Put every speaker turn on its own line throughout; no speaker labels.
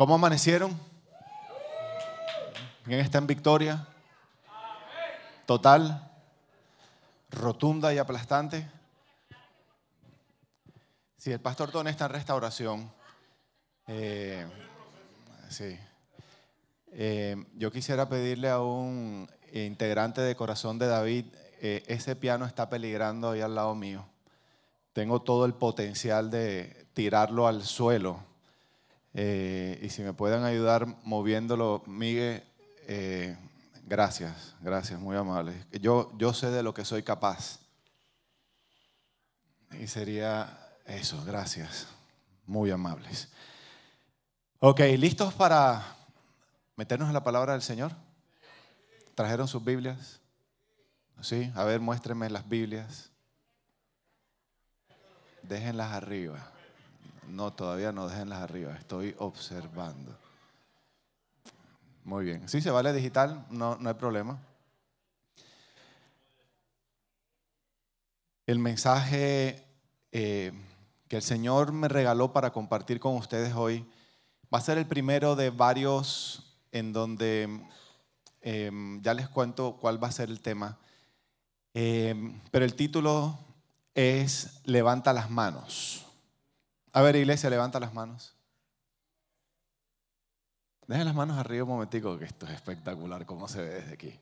¿Cómo amanecieron? ¿Quién está en victoria? Total, rotunda y aplastante. Si el pastor don está en restauración. Eh, sí. Eh, yo quisiera pedirle a un integrante de Corazón de David, eh, ese piano está peligrando ahí al lado mío. Tengo todo el potencial de tirarlo al suelo eh, y si me pueden ayudar moviéndolo, Migue, eh, gracias, gracias, muy amables. Yo, yo sé de lo que soy capaz. Y sería eso, gracias, muy amables. Ok, ¿listos para meternos en la palabra del Señor? ¿Trajeron sus Biblias? Sí, a ver, muéstrenme las Biblias. Déjenlas arriba. No, todavía no, las arriba. Estoy observando. Muy bien. Sí, se vale digital, no, no hay problema. El mensaje eh, que el Señor me regaló para compartir con ustedes hoy va a ser el primero de varios en donde em, ya les cuento cuál va a ser el tema. Em, pero el título es Levanta las manos. A ver, iglesia, levanta las manos. Dejen las manos arriba un momentico, que esto es espectacular cómo se ve desde aquí.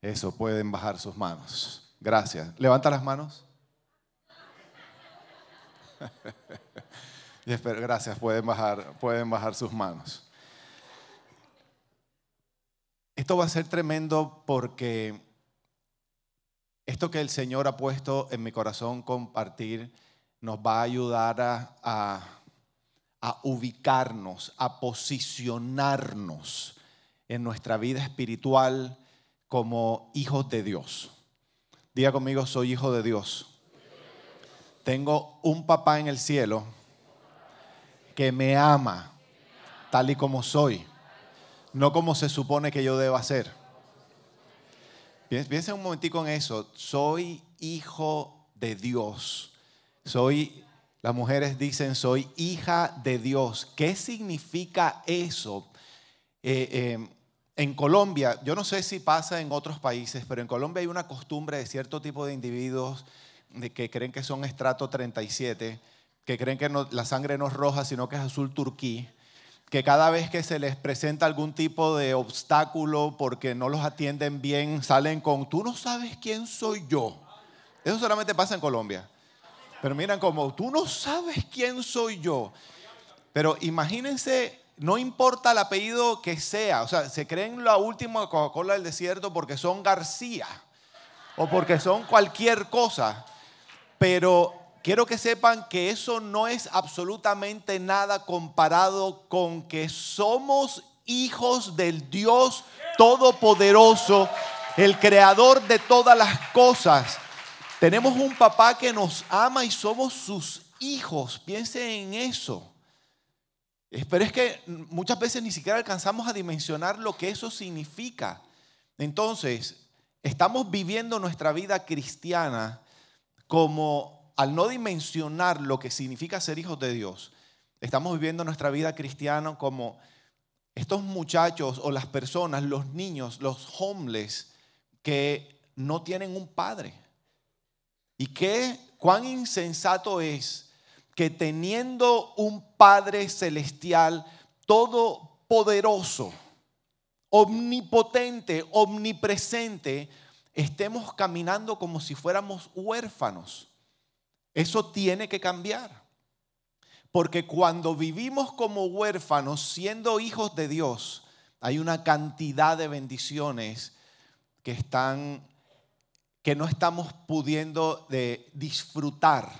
Eso, pueden bajar sus manos. Gracias. Levanta las manos. Gracias, pueden bajar, pueden bajar sus manos. Esto va a ser tremendo porque esto que el Señor ha puesto en mi corazón compartir nos va a ayudar a, ubicarnos, a posicionarnos en nuestra vida espiritual como hijos de Dios. Diga conmigo, soy hijo de Dios. Tengo un papá en el cielo que me ama tal y como soy, no como se supone que yo deba ser. Piensen un momentico en eso. Soy hijo de Dios. Soy, las mujeres dicen, soy hija de Dios. ¿Qué significa eso? Eh, eh, en Colombia, yo no sé si pasa en otros países, pero en Colombia hay una costumbre de cierto tipo de individuos de que creen que son estrato 37, que creen que la sangre no es roja, sino que es azul turquí, que cada vez que se les presenta algún tipo de obstáculo porque no los atienden bien, salen con, tú no sabes quién soy yo. Eso solamente pasa en Colombia. Pero miran como tú no sabes quién soy yo. Pero imagínense, no importa el apellido que sea, o sea, se creen la última Coca-Cola del desierto porque son García o porque son cualquier cosa. Pero quiero que sepan que eso no es absolutamente nada comparado con que somos hijos del Dios Todopoderoso, el creador de todas las cosas. Tenemos un papá que nos ama y somos sus hijos. Piense en eso. Eh, pero es que muchas veces ni siquiera alcanzamos a dimensionar lo que eso significa. Entonces, estamos viviendo nuestra vida cristiana como al no dimensionar lo que significa ser hijos de Dios. Estamos viviendo nuestra vida cristiana como estos muchachos o las personas, los niños, los homeless que no tienen un padre y qué, cuán insensato es que teniendo un Padre celestial todopoderoso, omnipotente, omnipresente, estemos caminando como si fuéramos huérfanos. Eso tiene que cambiar. Porque cuando vivimos como huérfanos, siendo hijos de Dios, hay una cantidad de bendiciones que están que no estamos pudiendo de eh, disfrutar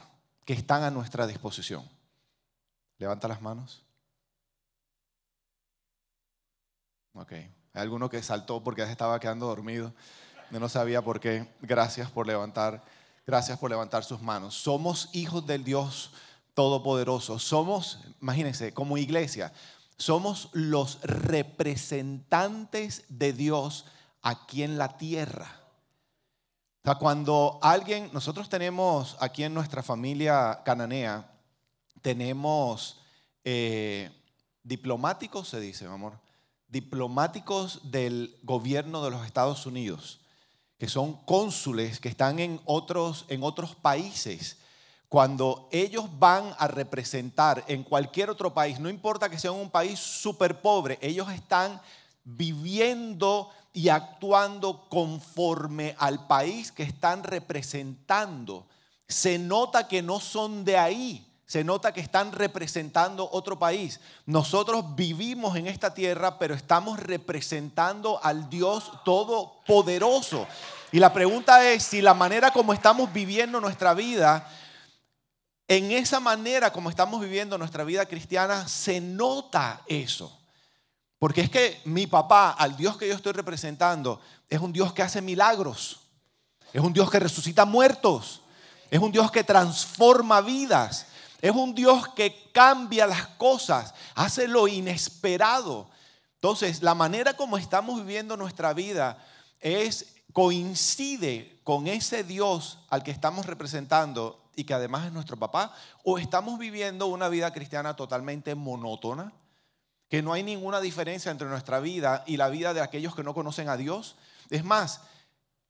que están a nuestra disposición. Levanta las manos. Ok. Hay alguno que saltó porque se estaba quedando dormido. no sabía por qué. Gracias por levantar. Gracias por levantar sus manos. Somos hijos del Dios Todopoderoso. Somos, imagínense, como iglesia, somos los representantes de Dios aquí en la tierra cuando alguien, nosotros tenemos aquí en nuestra familia cananea, tenemos eh, diplomáticos, se dice, mi amor, diplomáticos del gobierno de los Estados Unidos, que son cónsules que están en otros, en otros países. Cuando ellos van a representar en cualquier otro país, no importa que sea un país súper pobre, ellos están viviendo y actuando conforme al país que están representando. Se nota que no son de ahí, se nota que están representando otro país. Nosotros vivimos en esta tierra, pero estamos representando al Dios Todopoderoso. Y la pregunta es si la manera como estamos viviendo nuestra vida, en esa manera como estamos viviendo nuestra vida cristiana, se nota eso. Porque es que mi papá, al Dios que yo estoy representando, es un Dios que hace milagros. Es un Dios que resucita muertos. Es un Dios que transforma vidas. Es un Dios que cambia las cosas, hace lo inesperado. Entonces, la manera como estamos viviendo nuestra vida es coincide con ese Dios al que estamos representando y que además es nuestro papá, o estamos viviendo una vida cristiana totalmente monótona, que no hay ninguna diferencia entre nuestra vida y la vida de aquellos que no conocen a Dios. Es más,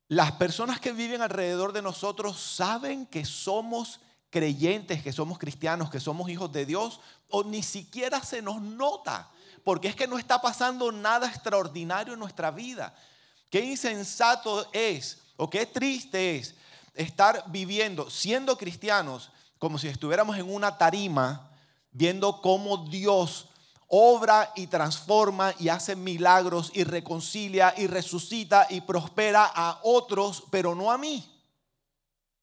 las personas que viven alrededor de nosotros saben que somos creyentes, que somos cristianos, que somos hijos de Dios, o ni siquiera se nos nota, porque es que no está pasando nada extraordinario en nuestra vida. Qué insensato es, o qué triste es estar viviendo, siendo cristianos, como si estuviéramos en una tarima, viendo cómo Dios obra y transforma y hace milagros y reconcilia y resucita y prospera a otros, pero no a mí.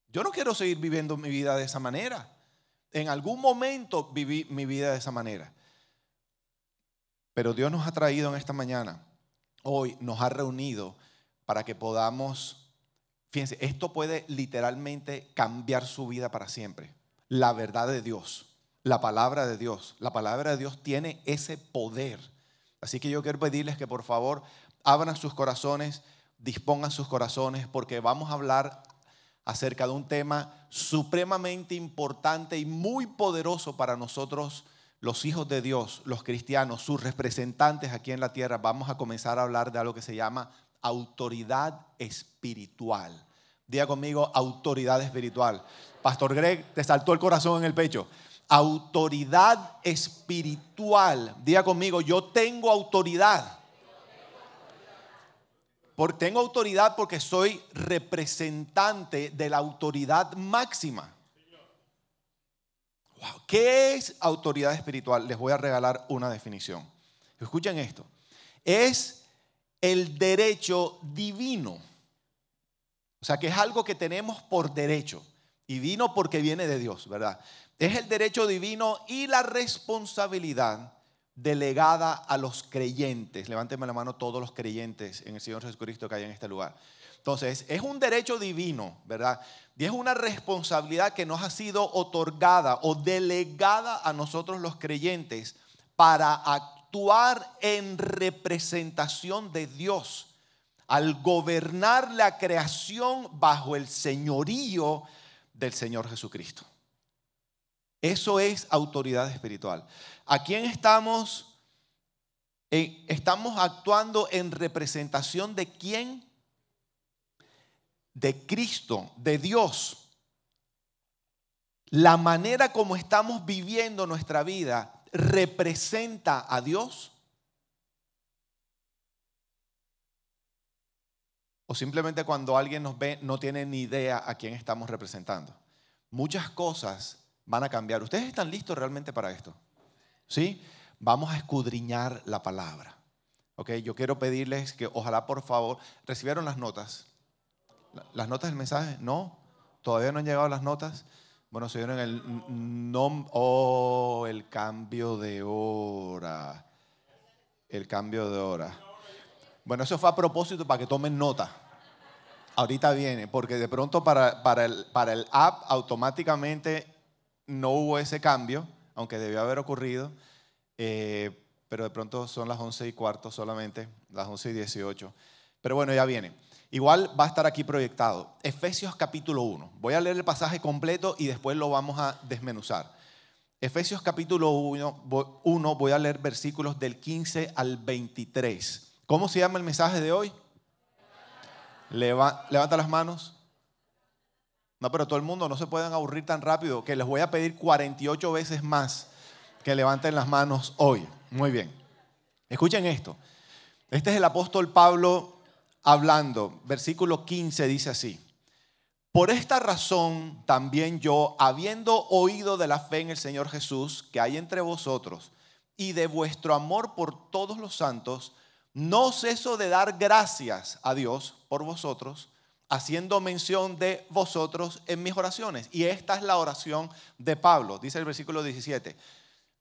Yo no quiero seguir viviendo mi vida de esa manera. En algún momento viví mi vida de esa manera. Pero Dios nos ha traído en esta mañana, hoy nos ha reunido para que podamos, fíjense, esto puede literalmente cambiar su vida para siempre, la verdad de Dios la palabra de Dios. La palabra de Dios tiene ese poder. Así que yo quiero pedirles que por favor abran sus corazones, dispongan sus corazones, porque vamos a hablar acerca de un tema supremamente importante y muy poderoso para nosotros, los hijos de Dios, los cristianos, sus representantes aquí en la tierra. Vamos a comenzar a hablar de algo que se llama autoridad espiritual. Diga conmigo, autoridad espiritual. Pastor Greg, te saltó el corazón en el pecho autoridad espiritual. Diga conmigo, yo tengo autoridad. Por, tengo autoridad porque soy representante de la autoridad máxima. ¿Qué es autoridad espiritual? Les voy a regalar una definición. Escuchen esto. Es el derecho divino. O sea, que es algo que tenemos por derecho. Y vino porque viene de Dios, ¿verdad? Es el derecho divino y la responsabilidad delegada a los creyentes. Levánteme la mano todos los creyentes en el Señor Jesucristo que hay en este lugar. Entonces, es un derecho divino, ¿verdad? Y es una responsabilidad que nos ha sido otorgada o delegada a nosotros los creyentes para actuar en representación de Dios, al gobernar la creación bajo el señorío del Señor Jesucristo. Eso es autoridad espiritual. ¿A quién estamos? Eh, estamos actuando en representación de quién? De Cristo, de Dios. La manera como estamos viviendo nuestra vida representa a Dios. O simplemente cuando alguien nos ve no tiene ni idea a quién estamos representando. Muchas cosas van a cambiar. ¿Ustedes están listos realmente para esto? ¿Sí? Vamos a escudriñar la palabra. ¿Ok? Yo quiero pedirles que ojalá por favor, ¿recibieron las notas? ¿Las notas del mensaje? ¿No? ¿Todavía no han llegado las notas? Bueno, se dieron el nombre Oh, el cambio de hora. El cambio de hora. Bueno, eso fue a propósito para que tomen nota. Ahorita viene, porque de pronto para, para, el, para el app automáticamente no hubo ese cambio, aunque debió haber ocurrido, eh, pero de pronto son las 11 y cuarto solamente, las 11 y 18. Pero bueno, ya viene. Igual va a estar aquí proyectado. Efesios capítulo 1. Voy a leer el pasaje completo y después lo vamos a desmenuzar. Efesios capítulo 1, voy a leer versículos del 15 al 23. ¿Cómo se llama el mensaje de hoy? levanta las manos. No, pero todo el mundo no se pueden aburrir tan rápido que les voy a pedir 48 veces más que levanten las manos hoy. Muy bien. Escuchen esto. Este es el apóstol Pablo hablando. Versículo 15 dice así. Por esta razón también yo, habiendo oído de la fe en el Señor Jesús que hay entre vosotros y de vuestro amor por todos los santos, no ceso de dar gracias a Dios por vosotros haciendo mención de vosotros en mis oraciones. Y esta es la oración de Pablo, dice el versículo 17,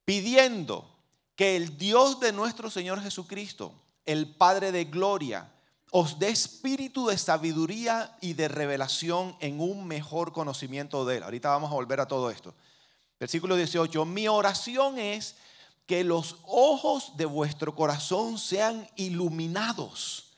pidiendo que el Dios de nuestro Señor Jesucristo, el Padre de Gloria, os dé espíritu de sabiduría y de revelación en un mejor conocimiento de Él. Ahorita vamos a volver a todo esto. Versículo 18, mi oración es que los ojos de vuestro corazón sean iluminados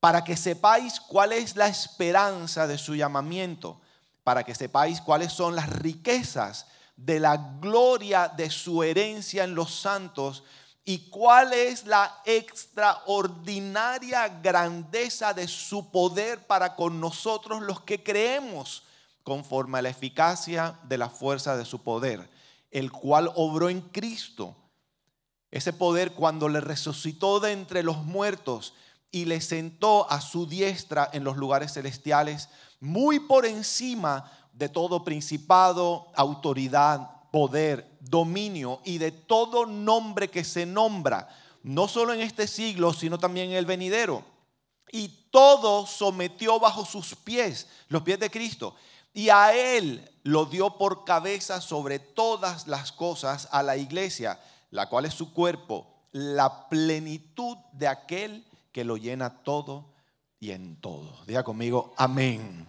para que sepáis cuál es la esperanza de su llamamiento, para que sepáis cuáles son las riquezas de la gloria de su herencia en los santos y cuál es la extraordinaria grandeza de su poder para con nosotros los que creemos, conforme a la eficacia de la fuerza de su poder, el cual obró en Cristo. Ese poder cuando le resucitó de entre los muertos, y le sentó a su diestra en los lugares celestiales, muy por encima de todo principado, autoridad, poder, dominio y de todo nombre que se nombra, no solo en este siglo, sino también en el venidero. Y todo sometió bajo sus pies, los pies de Cristo. Y a él lo dio por cabeza sobre todas las cosas a la iglesia, la cual es su cuerpo, la plenitud de aquel que lo llena todo y en todo. Diga conmigo, amén.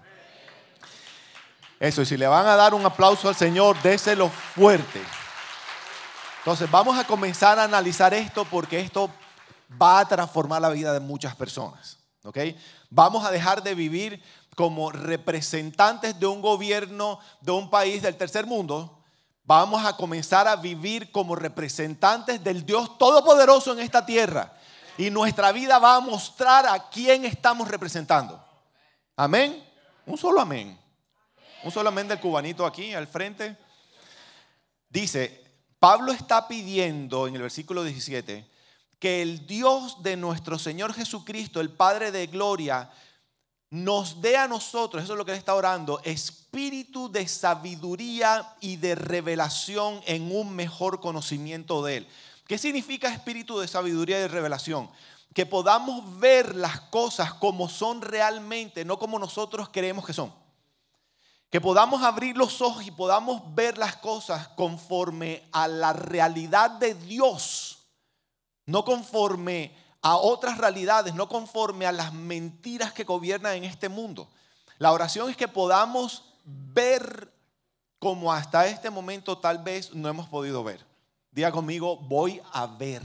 Eso, y si le van a dar un aplauso al Señor, déselo fuerte. Entonces, vamos a comenzar a analizar esto porque esto va a transformar la vida de muchas personas. Vamos a dejar de vivir como representantes de un gobierno de un país del tercer mundo. Vamos a comenzar a vivir como representantes del Dios Todopoderoso en esta tierra y nuestra vida va a mostrar a quién estamos representando. Amén. Un solo amén. Un solo amén del cubanito aquí al frente. Dice, Pablo está pidiendo en el versículo 17 que el Dios de nuestro Señor Jesucristo, el Padre de Gloria, nos dé a nosotros, eso es lo que él está orando, espíritu de sabiduría y de revelación en un mejor conocimiento de Él. ¿Qué significa espíritu de sabiduría y de revelación? Que podamos ver las cosas como son realmente, no como nosotros creemos que son. Que podamos abrir los ojos y podamos ver las cosas conforme a la realidad de Dios, no conforme a otras realidades, no conforme a las mentiras que gobiernan en este mundo. La oración es que podamos ver como hasta este momento tal vez no hemos podido ver. Diga conmigo, voy a ver.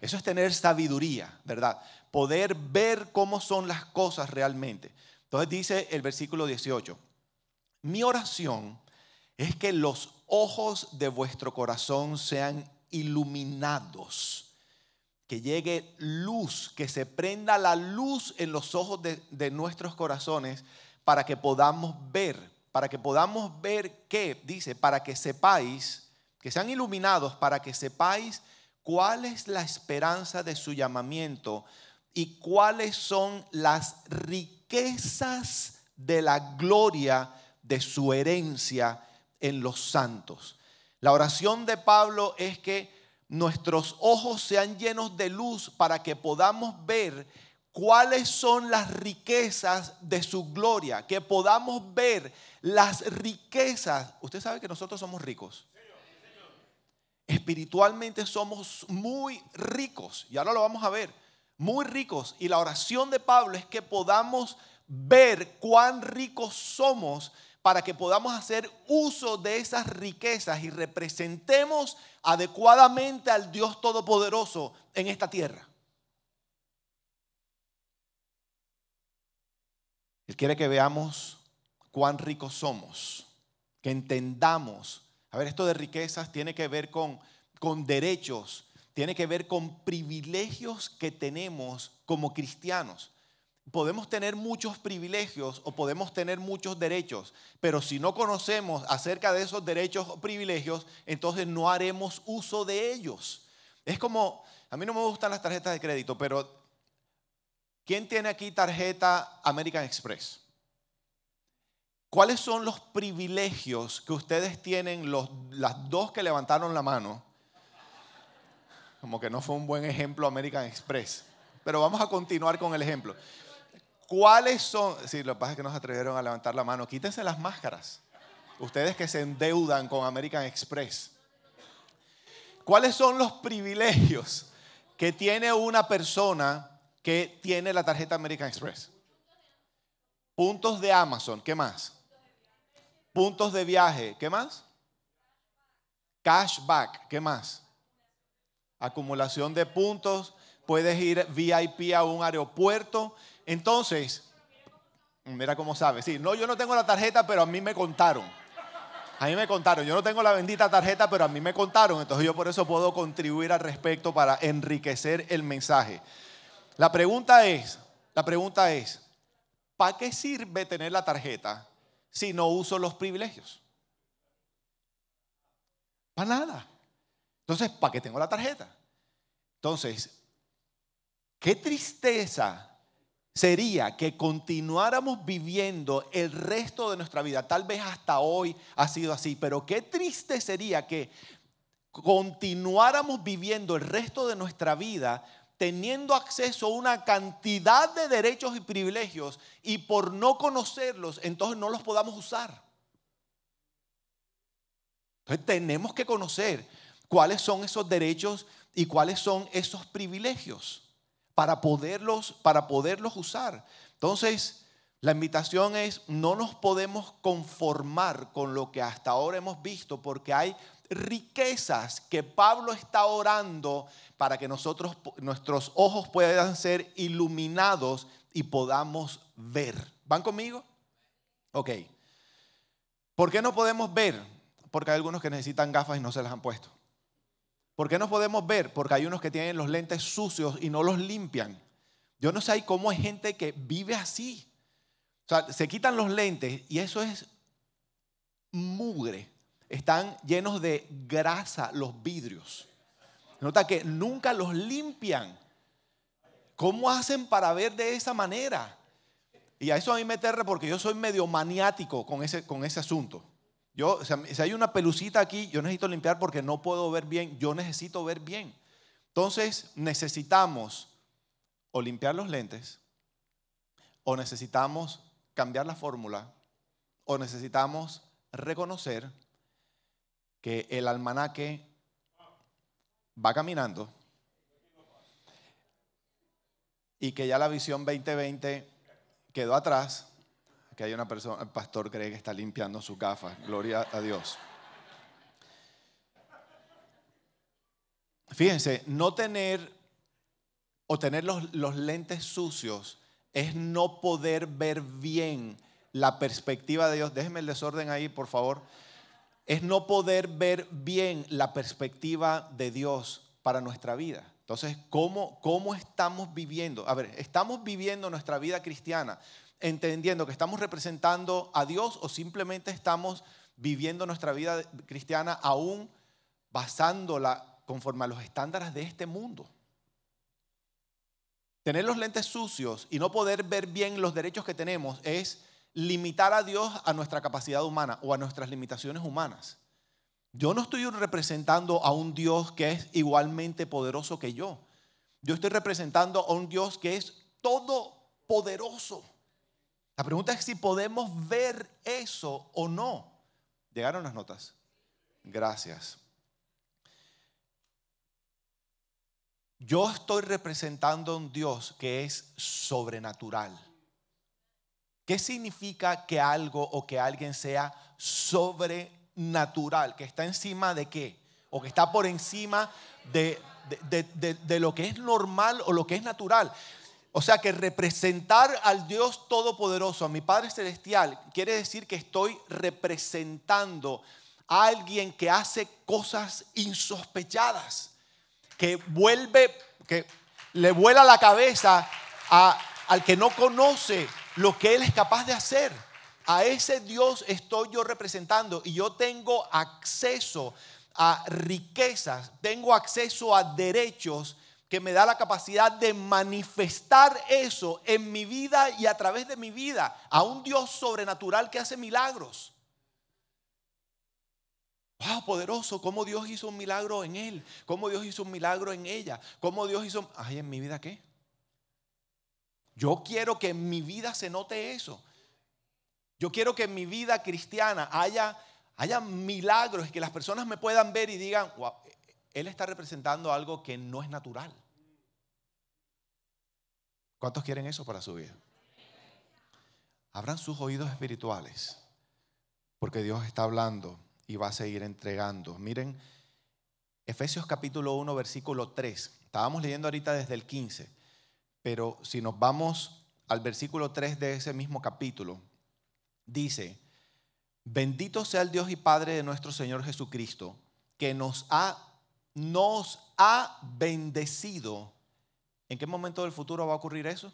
Eso es tener sabiduría, ¿verdad? Poder ver cómo son las cosas realmente. Entonces dice el versículo 18, mi oración es que los ojos de vuestro corazón sean iluminados, que llegue luz, que se prenda la luz en los ojos de, de nuestros corazones para que podamos ver, para que podamos ver qué, dice, para que sepáis que sean iluminados para que sepáis cuál es la esperanza de su llamamiento y cuáles son las riquezas de la gloria de su herencia en los santos. La oración de Pablo es que nuestros ojos sean llenos de luz para que podamos ver cuáles son las riquezas de su gloria, que podamos ver las riquezas. Usted sabe que nosotros somos ricos espiritualmente somos muy ricos, y ahora lo vamos a ver, muy ricos. Y la oración de Pablo es que podamos ver cuán ricos somos para que podamos hacer uso de esas riquezas y representemos adecuadamente al Dios Todopoderoso en esta tierra. Él quiere que veamos cuán ricos somos, que entendamos a ver, esto de riquezas tiene que ver con, con derechos, tiene que ver con privilegios que tenemos como cristianos. Podemos tener muchos privilegios o podemos tener muchos derechos, pero si no conocemos acerca de esos derechos o privilegios, entonces no haremos uso de ellos. Es como, a mí no me gustan las tarjetas de crédito, pero ¿quién tiene aquí tarjeta American Express? ¿Cuáles son los privilegios que ustedes tienen, los, las dos que levantaron la mano? Como que no fue un buen ejemplo American Express. Pero vamos a continuar con el ejemplo. ¿Cuáles son? Si sí, lo que pasa es que nos atrevieron a levantar la mano. Quítense las máscaras. Ustedes que se endeudan con American Express. ¿Cuáles son los privilegios que tiene una persona que tiene la tarjeta American Express? Puntos de Amazon, ¿qué más? puntos de viaje, ¿qué más? Cashback, ¿qué más? Acumulación de puntos, puedes ir VIP a un aeropuerto. Entonces, mira cómo sabes. Sí, no, yo no tengo la tarjeta, pero a mí me contaron. A mí me contaron. Yo no tengo la bendita tarjeta, pero a mí me contaron. Entonces yo por eso puedo contribuir al respecto para enriquecer el mensaje. La pregunta es, la pregunta es, ¿para qué sirve tener la tarjeta si no uso los privilegios? Para nada. Entonces, ¿para qué tengo la tarjeta? Entonces, qué tristeza sería que continuáramos viviendo el resto de nuestra vida. Tal vez hasta hoy ha sido así, pero qué triste sería que continuáramos viviendo el resto de nuestra vida teniendo acceso a una cantidad de derechos y privilegios y por no conocerlos, entonces no los podamos usar. Entonces tenemos que conocer cuáles son esos derechos y cuáles son esos privilegios para poderlos, para poderlos usar. Entonces, la invitación es, no nos podemos conformar con lo que hasta ahora hemos visto porque hay riquezas que Pablo está orando para que nosotros, nuestros ojos puedan ser iluminados y podamos ver. ¿Van conmigo? Ok. ¿Por qué no podemos ver? Porque hay algunos que necesitan gafas y no se las han puesto. ¿Por qué no podemos ver? Porque hay unos que tienen los lentes sucios y no los limpian. Yo no sé cómo hay gente que vive así. O sea, se quitan los lentes y eso es mugre están llenos de grasa los vidrios. Nota que nunca los limpian. ¿Cómo hacen para ver de esa manera? Y a eso a mí me aterra porque yo soy medio maniático con ese, con ese asunto. Yo, si hay una pelucita aquí, yo necesito limpiar porque no puedo ver bien. Yo necesito ver bien. Entonces necesitamos o limpiar los lentes, o necesitamos cambiar la fórmula, o necesitamos reconocer que el almanaque va caminando y que ya la visión 2020 quedó atrás, que hay una persona, el pastor cree que está limpiando su gafas, gloria a Dios. Fíjense, no tener o tener los, los lentes sucios es no poder ver bien la perspectiva de Dios. Déjenme el desorden ahí, por favor es no poder ver bien la perspectiva de Dios para nuestra vida. Entonces, ¿cómo, ¿cómo estamos viviendo? A ver, ¿estamos viviendo nuestra vida cristiana entendiendo que estamos representando a Dios o simplemente estamos viviendo nuestra vida cristiana aún basándola conforme a los estándares de este mundo? Tener los lentes sucios y no poder ver bien los derechos que tenemos es limitar a Dios a nuestra capacidad humana o a nuestras limitaciones humanas. Yo no estoy representando a un Dios que es igualmente poderoso que yo. Yo estoy representando a un Dios que es todopoderoso. La pregunta es si podemos ver eso o no. ¿Llegaron las notas? Gracias. Yo estoy representando a un Dios que es sobrenatural. ¿Qué significa que algo o que alguien sea sobrenatural? Que está encima de qué? O que está por encima de, lo que es normal o lo que es natural. O sea que representar al Dios Todopoderoso, a mi Padre Celestial, quiere decir que estoy representando a alguien que hace cosas insospechadas, que vuelve, que le vuela la cabeza al que no conoce lo que Él es capaz de hacer. A ese Dios estoy yo representando y yo tengo acceso a riquezas, tengo acceso a derechos que me da la capacidad de manifestar eso en mi vida y a través de mi vida, a un Dios sobrenatural que hace milagros. Wow, poderoso, cómo Dios hizo un milagro en él, cómo Dios hizo un milagro en ella, cómo Dios hizo, ay, en mi vida qué? Yo quiero que en mi vida se note eso. Yo quiero que en mi vida cristiana haya, haya milagros, que las personas me puedan ver y digan, wow, él está representando algo que no es natural. ¿Cuántos quieren eso para su vida? Abran sus oídos espirituales, porque Dios está hablando y va a seguir entregando. Miren, Efesios capítulo 1, versículo 3. Estábamos leyendo ahorita desde el 15. Pero si nos vamos al versículo 3 de ese mismo capítulo, dice, bendito sea el Dios y Padre de nuestro Señor Jesucristo, que nos ha, nos ha bendecido. ¿En qué momento del futuro va a ocurrir eso?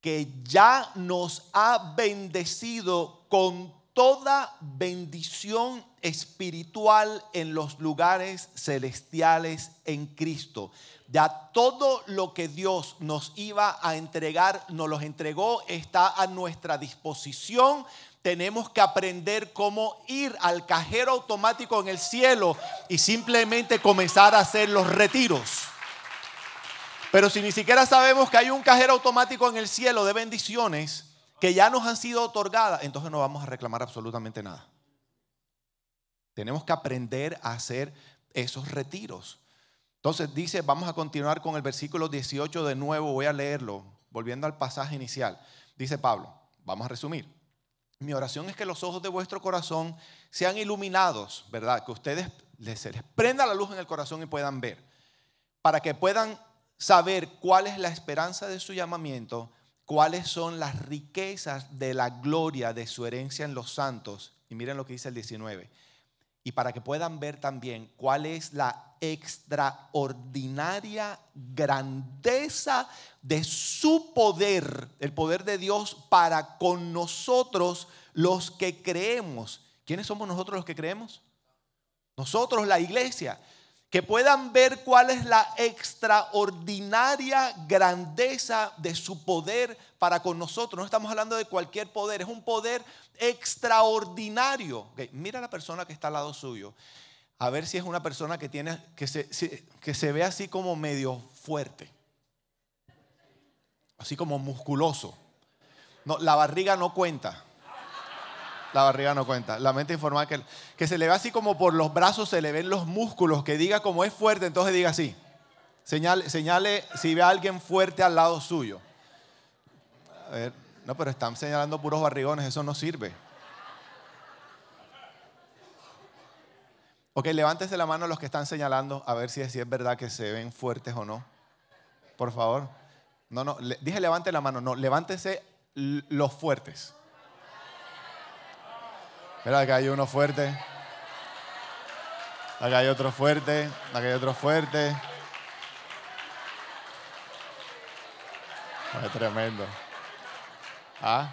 que ya nos ha bendecido con toda bendición espiritual en los lugares celestiales en Cristo. Ya todo lo que Dios nos iba a entregar, nos los entregó, está a nuestra disposición. Tenemos que aprender cómo ir al cajero automático en el cielo y simplemente comenzar a hacer los retiros. Pero si ni siquiera sabemos que hay un cajero automático en el cielo de bendiciones, que ya nos han sido otorgadas, entonces no vamos a reclamar absolutamente nada. Tenemos que aprender a hacer esos retiros. Entonces dice, vamos a continuar con el versículo 18 de nuevo, voy a leerlo, volviendo al pasaje inicial. Dice Pablo, vamos a resumir. Mi oración es que los ojos de vuestro corazón sean iluminados, ¿verdad? Que ustedes se les prenda la luz en el corazón y puedan ver, para que puedan saber cuál es la esperanza de su llamamiento cuáles son las riquezas de la gloria de su herencia en los santos. Y miren lo que dice el 19. Y para que puedan ver también cuál es la extraordinaria grandeza de su poder, el poder de Dios para con nosotros los que creemos. ¿Quiénes somos nosotros los que creemos? Nosotros, la iglesia que puedan ver cuál es la extraordinaria grandeza de su poder para con nosotros. No estamos hablando de cualquier poder, es un poder extraordinario. mira a la persona que está al lado suyo, a ver si es una persona que, tiene, que, se, que se ve así como medio fuerte, así como musculoso. la barriga no cuenta. La barriga no cuenta. La mente informada que, que se le ve así como por los brazos, se le ven los músculos, que diga como es fuerte, entonces diga así. Señale, si ve a alguien fuerte al lado suyo. A ver, no, pero están señalando puros barrigones, eso no sirve. Ok, levántese la mano los que están señalando a ver si es, es verdad que se ven fuertes o no. Por favor. No, no, dije levante la mano, no, levántese los fuertes. Mira, acá hay uno fuerte. Acá hay otro fuerte. Acá hay otro fuerte. tremendo. Ah.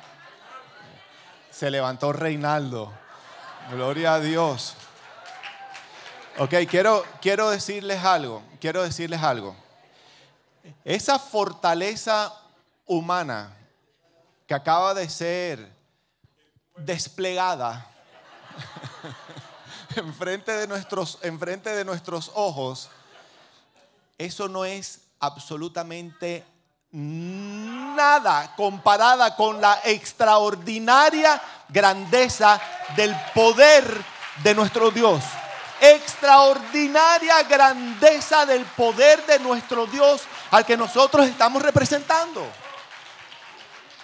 Se levantó Reinaldo. Gloria a Dios. Ok, quiero, quiero decirles algo. Quiero decirles algo. Esa fortaleza humana que acaba de ser desplegada enfrente, de nuestros, de nuestros ojos, eso no es absolutamente nada comparada con la extraordinaria grandeza del poder de nuestro Dios. Extraordinaria grandeza del poder de nuestro Dios al que nosotros estamos representando.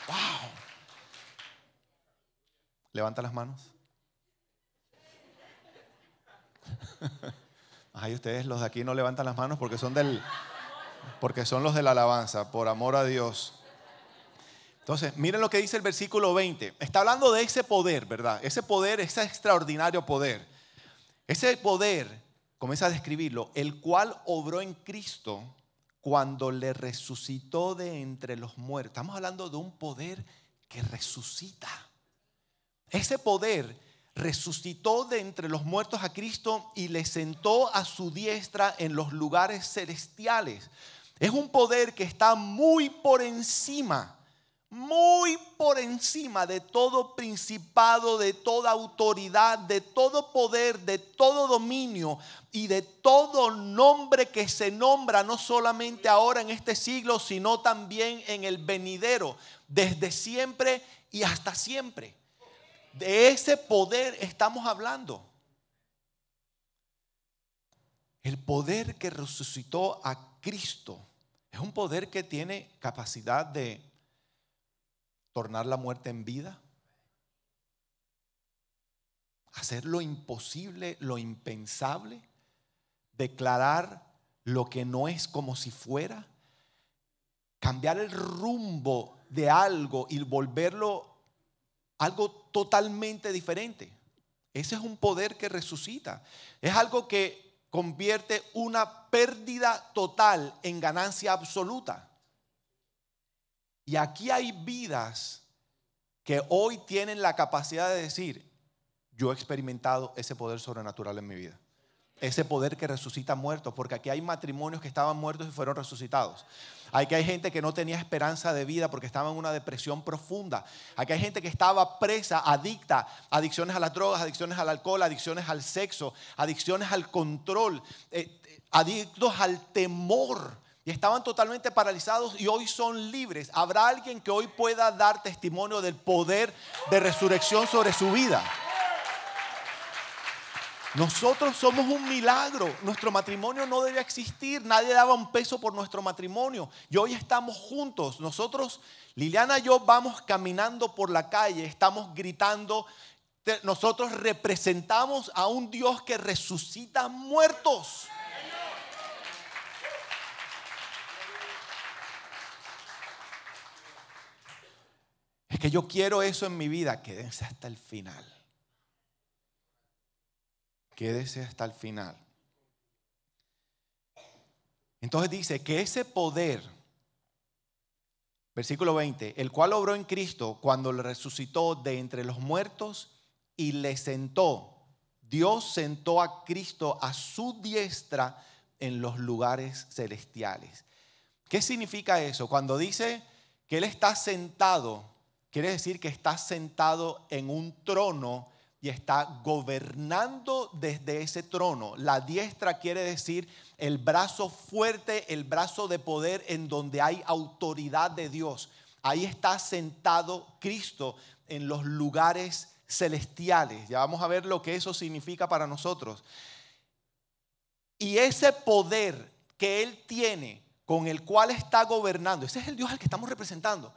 Wow. Levanta las manos. Ay, ustedes los de aquí no levantan las manos porque son del porque son los de la alabanza, por amor a Dios. Entonces, miren lo que dice el versículo 20. Está hablando de ese poder, ¿verdad? Ese poder, ese extraordinario poder. Ese poder, comienza a describirlo, el cual obró en Cristo cuando le resucitó de entre los muertos. Estamos hablando de un poder que resucita. Ese poder resucitó de entre los muertos a Cristo y le sentó a su diestra en los lugares celestiales. Es un poder que está muy por encima, muy por encima de todo principado, de toda autoridad, de todo poder, de todo dominio y de todo nombre que se nombra, no solamente ahora en este siglo, sino también en el venidero, desde siempre y hasta siempre. De ese poder estamos hablando. El poder que resucitó a Cristo es un poder que tiene capacidad de tornar la muerte en vida, hacer lo imposible, lo impensable, declarar lo que no es como si fuera, cambiar el rumbo de algo y volverlo algo totalmente diferente. Ese es un poder que resucita. Es algo que convierte una pérdida total en ganancia absoluta. Y aquí hay vidas que hoy tienen la capacidad de decir, yo he experimentado ese poder sobrenatural en mi vida ese poder que resucita muertos, porque aquí hay matrimonios que estaban muertos y fueron resucitados. Aquí hay gente que no tenía esperanza de vida porque estaba en una depresión profunda. Aquí hay gente que estaba presa, adicta, adicciones a las drogas, adicciones al alcohol, adicciones al sexo, adicciones al control, eh, adictos al temor. Y estaban totalmente paralizados y hoy son libres. ¿Habrá alguien que hoy pueda dar testimonio del poder de resurrección sobre su vida? Nosotros somos un milagro. Nuestro matrimonio no debía existir. Nadie daba un peso por nuestro matrimonio. Y hoy estamos juntos. Nosotros, Liliana y yo, vamos caminando por la calle. Estamos gritando. Nosotros representamos a un Dios que resucita muertos. Es que yo quiero eso en mi vida. Quédense hasta el final. Quédese hasta el final. Entonces dice que ese poder, versículo 20, el cual obró en Cristo cuando le resucitó de entre los muertos y le sentó. Dios sentó a Cristo a su diestra en los lugares celestiales. ¿Qué significa eso? Cuando dice que Él está sentado, quiere decir que está sentado en un trono y está gobernando desde ese trono. La diestra quiere decir el brazo fuerte, el brazo de poder en donde hay autoridad de Dios. Ahí está sentado Cristo en los lugares celestiales. Ya vamos a ver lo que eso significa para nosotros. Y ese poder que Él tiene, con el cual está gobernando, ese es el Dios al que estamos representando.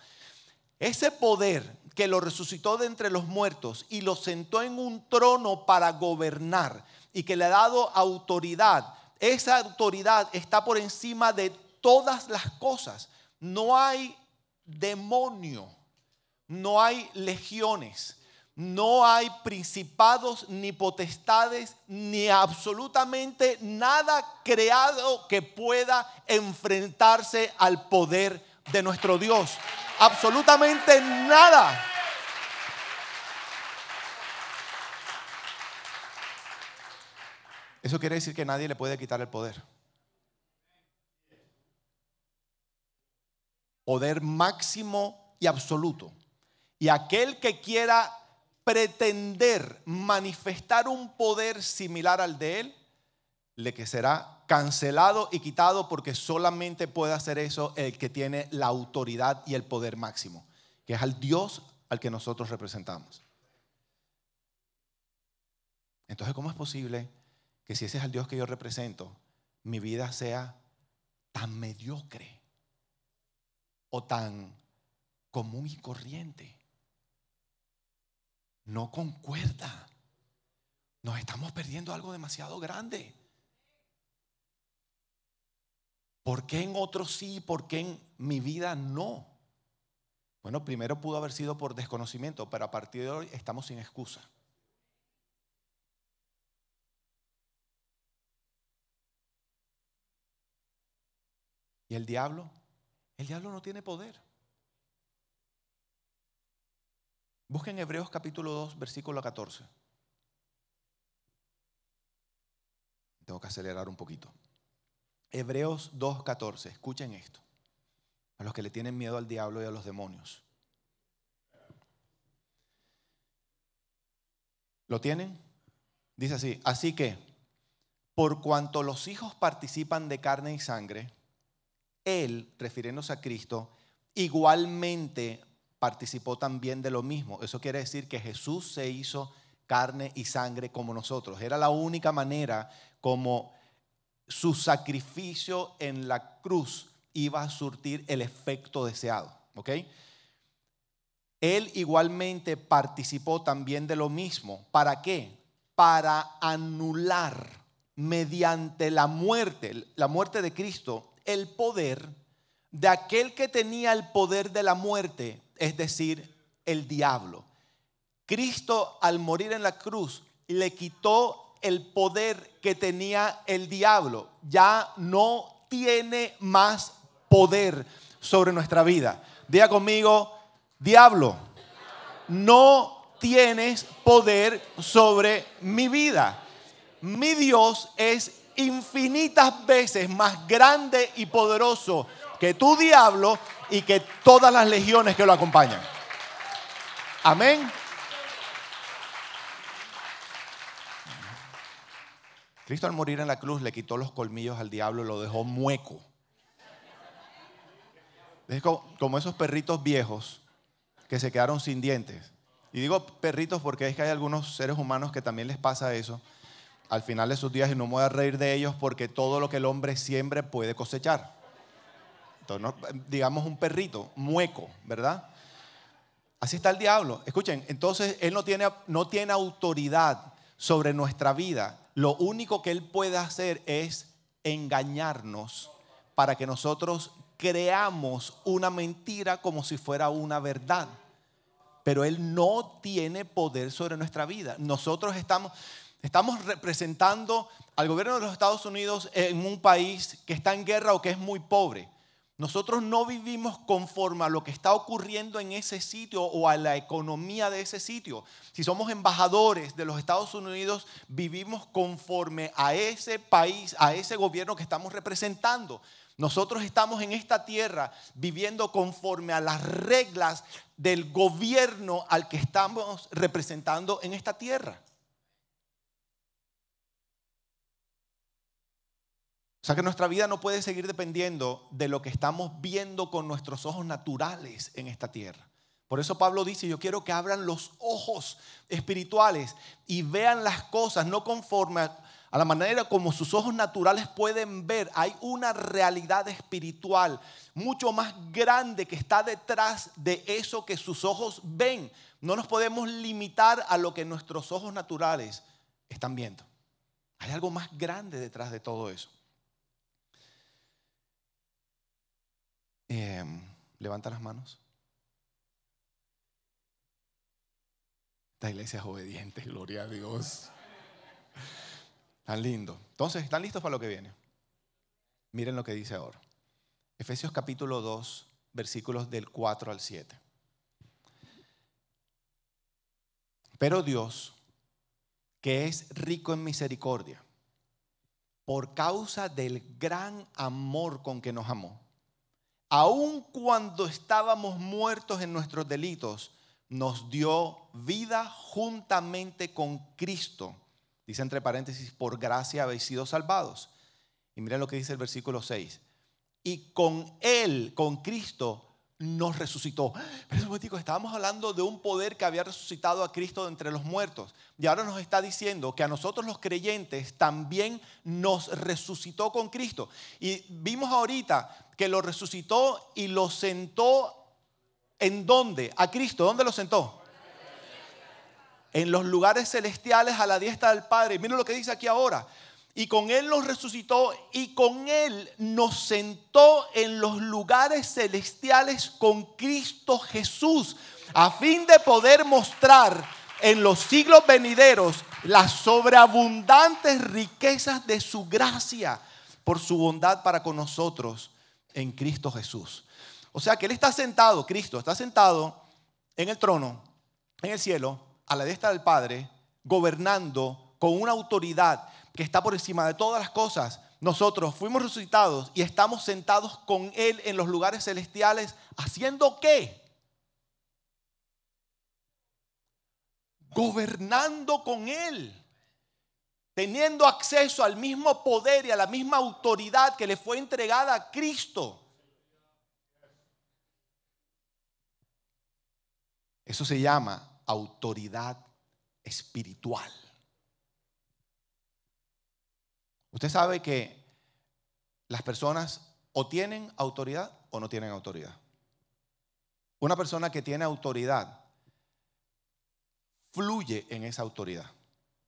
Ese poder que lo resucitó de entre los muertos y lo sentó en un trono para gobernar y que le ha dado autoridad. Esa autoridad está por encima de todas las cosas. No hay demonio, no hay legiones, no hay principados ni potestades, ni absolutamente nada creado que pueda enfrentarse al poder de nuestro Dios absolutamente nada. Eso quiere decir que nadie le puede quitar el poder. Poder máximo y absoluto. Y aquel que quiera pretender manifestar un poder similar al de él, le que será cancelado y quitado porque solamente puede hacer eso el que tiene la autoridad y el poder máximo, que es al Dios al que nosotros representamos. Entonces, ¿cómo es posible que si ese es el Dios que yo represento, mi vida sea tan mediocre o tan común y corriente? No concuerda. Nos estamos perdiendo algo demasiado grande. ¿Por qué en otros sí por qué en mi vida no? Bueno, primero pudo haber sido por desconocimiento, pero a partir de hoy estamos sin excusa. ¿Y el diablo? El diablo no tiene poder. Busquen Hebreos capítulo 2, versículo 14. Tengo que acelerar un poquito. Hebreos 2.14, escuchen esto, a los que le tienen miedo al diablo y a los demonios. ¿Lo tienen? Dice así, así que, por cuanto los hijos participan de carne y sangre, Él, refiriéndose a Cristo, igualmente participó también de lo mismo. Eso quiere decir que Jesús se hizo carne y sangre como nosotros. Era la única manera como su sacrificio en la cruz iba a surtir el efecto deseado. ¿Ok? Él igualmente participó también de lo mismo. ¿Para qué? Para anular mediante la muerte, la muerte de Cristo, el poder de aquel que tenía el poder de la muerte, es decir, el diablo. Cristo al morir en la cruz le quitó el poder que tenía el diablo. Ya no tiene más poder sobre nuestra vida. Diga conmigo, diablo, no tienes poder sobre mi vida. Mi Dios es infinitas veces más grande y poderoso que tu diablo y que todas las legiones que lo acompañan. Amén. Cristo al morir en la cruz le quitó los colmillos al diablo y lo dejó mueco. Es como esos perritos viejos que se quedaron sin dientes. Y digo perritos porque es que hay algunos seres humanos que también les pasa eso al final de sus días y no me voy a reír de ellos porque todo lo que el hombre siempre puede cosechar. Entonces, digamos un perrito mueco, ¿verdad? Así está el diablo. Escuchen, entonces él no tiene, no tiene autoridad sobre nuestra vida lo único que Él puede hacer es engañarnos para que nosotros creamos una mentira como si fuera una verdad. Pero Él no tiene poder sobre nuestra vida. Nosotros estamos, estamos representando al gobierno de los Estados Unidos en un país que está en guerra o que es muy pobre. Nosotros no vivimos conforme a lo que está ocurriendo en ese sitio o a la economía de ese sitio. Si somos embajadores de los Estados Unidos, vivimos conforme a ese país, a ese gobierno que estamos representando. Nosotros estamos en esta tierra viviendo conforme a las reglas del gobierno al que estamos representando en esta tierra. O sea que nuestra vida no puede seguir dependiendo de lo que estamos viendo con nuestros ojos naturales en esta tierra. Por eso Pablo dice, yo quiero que abran los ojos espirituales y vean las cosas no conforme a, la manera como sus ojos naturales pueden ver, hay una realidad espiritual mucho más grande que está detrás de eso que sus ojos ven. No nos podemos limitar a lo que nuestros ojos naturales están viendo. Hay algo más grande detrás de todo eso. Em, levanta las manos. Esta iglesia es obediente, gloria a Dios. Tan lindo. Entonces, ¿están listos para lo que viene? Miren lo que dice ahora. Efesios capítulo 2, versículos del 4 al 7. Pero Dios, que es rico en misericordia, por causa del gran amor con que nos amó, aun cuando estábamos muertos en nuestros delitos, nos dio vida juntamente con Cristo. Dice entre paréntesis, por gracia habéis sido salvados. Y miren lo que dice el versículo 6. Y con Él, con Cristo, nos resucitó. Pero momento. estábamos hablando de un poder que había resucitado a Cristo de entre los muertos. Y ahora nos está diciendo que a nosotros los creyentes también nos resucitó con Cristo. Y vimos ahorita que lo resucitó y lo sentó en dónde? A Cristo, ¿dónde lo sentó? En los lugares celestiales a la diestra del Padre. Miren lo que dice aquí ahora y con Él nos resucitó y con Él nos sentó en los lugares celestiales con Cristo Jesús, a fin de poder mostrar en los siglos venideros las sobreabundantes riquezas de su gracia por su bondad para con nosotros en Cristo Jesús. O sea que Él está sentado, Cristo está sentado en el trono, en el cielo, a la diestra del Padre, gobernando con una autoridad que está por encima de todas las cosas, nosotros fuimos resucitados y estamos sentados con Él en los lugares celestiales, haciendo qué? Gobernando con Él, teniendo acceso al mismo poder y a la misma autoridad que le fue entregada a Cristo. Eso se llama autoridad espiritual. Usted sabe que las personas o tienen autoridad o no tienen autoridad. Una persona que tiene autoridad fluye en esa autoridad.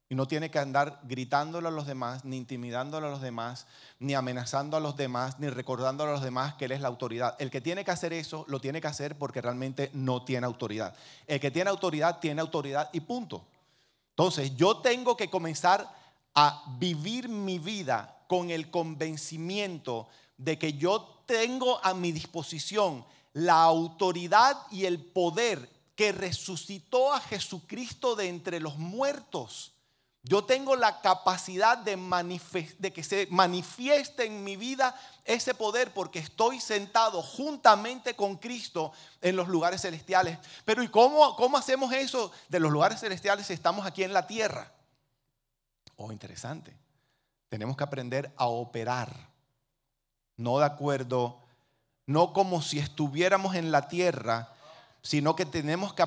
Y no tiene que andar gritándolo a los demás, ni intimidándolo a los demás, ni amenazando a los demás, ni recordando a los demás que él es la autoridad. El que tiene que hacer eso, lo tiene que hacer porque realmente no tiene autoridad. El que tiene autoridad, tiene autoridad y punto. Entonces, yo tengo que comenzar a vivir mi vida con el convencimiento de que yo tengo a mi disposición la autoridad y el poder que resucitó a Jesucristo de entre los muertos. Yo tengo la capacidad de, que se manifieste en mi vida ese poder porque estoy sentado juntamente con Cristo en los lugares celestiales. Pero ¿y cómo, cómo hacemos eso de los lugares celestiales si estamos aquí en la tierra? oh, interesante. Tenemos que aprender a operar, no de acuerdo, no como si estuviéramos en la tierra, sino que tenemos que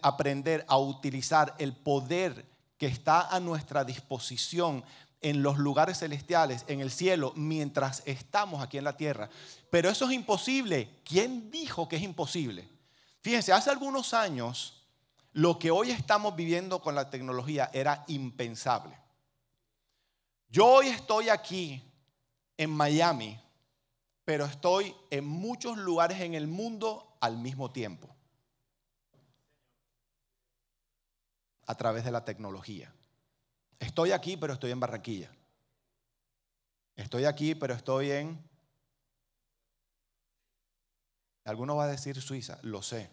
aprender a utilizar el poder que está a nuestra disposición en los lugares celestiales, en el cielo, mientras estamos aquí en la tierra. Pero eso es imposible. ¿Quién dijo que es imposible? Fíjense, hace algunos años lo que hoy estamos viviendo con la tecnología era impensable. Yo hoy estoy aquí en Miami, pero estoy en muchos lugares en el mundo al mismo tiempo, a través de la tecnología. Estoy aquí, pero estoy en Barranquilla. Estoy aquí, pero estoy en... Alguno va a decir Suiza, lo sé.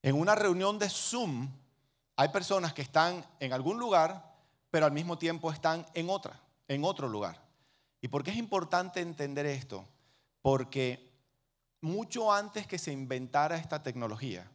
En una reunión de Zoom hay personas que están en algún lugar, pero al mismo tiempo están en otra, en otro lugar. ¿Y por qué es importante entender esto? Porque mucho antes que se inventara esta tecnología,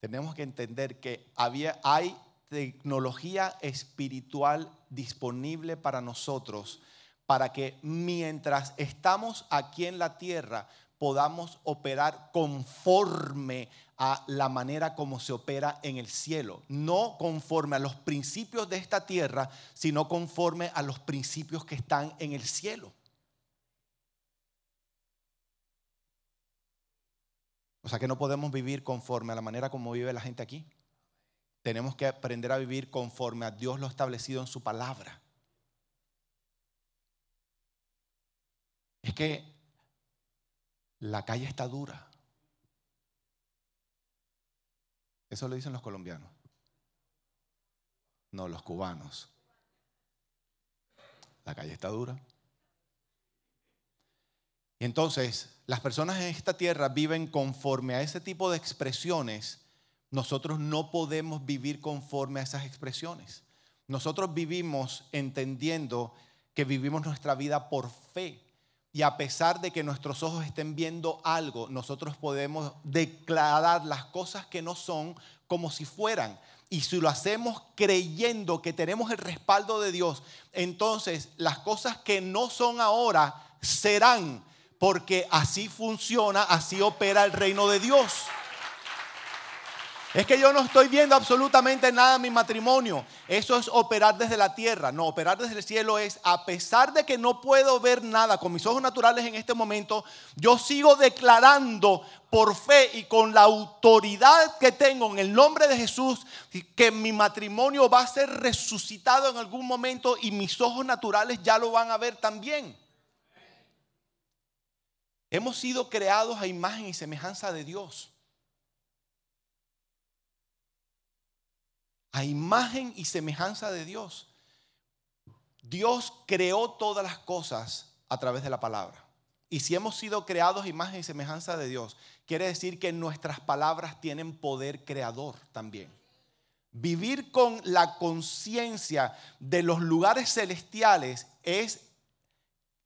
tenemos que entender que había, hay tecnología espiritual disponible para nosotros, para que mientras estamos aquí en la tierra podamos operar conforme a la manera como se opera en el cielo, no conforme a los principios de esta tierra, sino conforme a los principios que están en el cielo. O sea que no podemos vivir conforme a la manera como vive la gente aquí. Tenemos que aprender a vivir conforme a Dios lo establecido en su palabra. Es que la calle está dura. Eso lo dicen los colombianos. No, los cubanos. La calle está dura. Y entonces, las personas en esta tierra viven conforme a ese tipo de expresiones. Nosotros no podemos vivir conforme a esas expresiones. Nosotros vivimos entendiendo que vivimos nuestra vida por fe. Y a pesar de que nuestros ojos estén viendo algo, nosotros podemos declarar las cosas que no son como si fueran. Y si lo hacemos creyendo que tenemos el respaldo de Dios, entonces las cosas que no son ahora serán, porque así funciona, así opera el reino de Dios. Es que yo no estoy viendo absolutamente nada en mi matrimonio. Eso es operar desde la tierra. No, operar desde el cielo es, a pesar de que no puedo ver nada con mis ojos naturales en este momento, yo sigo declarando por fe y con la autoridad que tengo en el nombre de Jesús que mi matrimonio va a ser resucitado en algún momento y mis ojos naturales ya lo van a ver también. Hemos sido creados a imagen y semejanza de Dios. a imagen y semejanza de Dios. Dios creó todas las cosas a través de la palabra. Y si hemos sido creados imagen y semejanza de Dios, quiere decir que nuestras palabras tienen poder creador también. Vivir con la conciencia de los lugares celestiales es